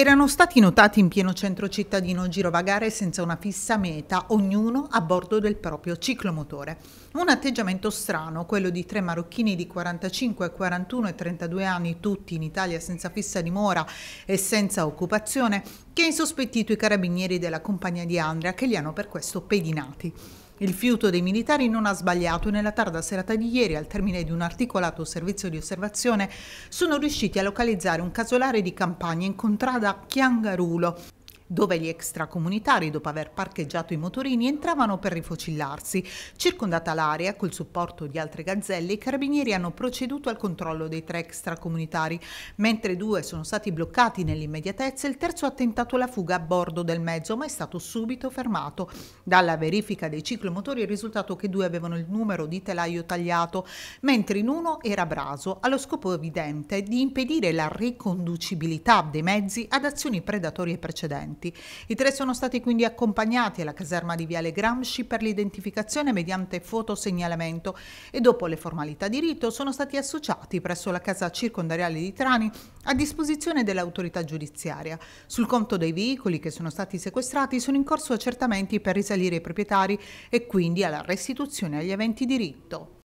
Erano stati notati in pieno centro cittadino girovagare senza una fissa meta, ognuno a bordo del proprio ciclomotore. Un atteggiamento strano, quello di tre marocchini di 45, 41 e 32 anni, tutti in Italia senza fissa dimora e senza occupazione, che ha insospettito i carabinieri della compagnia di Andrea che li hanno per questo pedinati. Il fiuto dei militari non ha sbagliato e nella tarda serata di ieri, al termine di un articolato servizio di osservazione, sono riusciti a localizzare un casolare di campagna in contrada Chiangarulo, dove gli extracomunitari, dopo aver parcheggiato i motorini, entravano per rifocillarsi. Circondata l'area, col supporto di altre gazzelle, i carabinieri hanno proceduto al controllo dei tre extracomunitari. Mentre due sono stati bloccati nell'immediatezza, il terzo ha tentato la fuga a bordo del mezzo, ma è stato subito fermato. Dalla verifica dei ciclomotori è risultato che due avevano il numero di telaio tagliato, mentre in uno era braso, allo scopo evidente di impedire la riconducibilità dei mezzi ad azioni predatorie precedenti detenuti. I tre sono stati quindi accompagnati alla caserma di Viale Gramsci per l'identificazione mediante fotosegnalamento e dopo le formalità di rito sono stati associati presso la casa circondariale di Trani a disposizione dell'autorità giudiziaria. Sul conto dei veicoli che sono stati sequestrati sono in corso accertamenti per risalire i proprietari e quindi alla restituzione agli aventi diritto.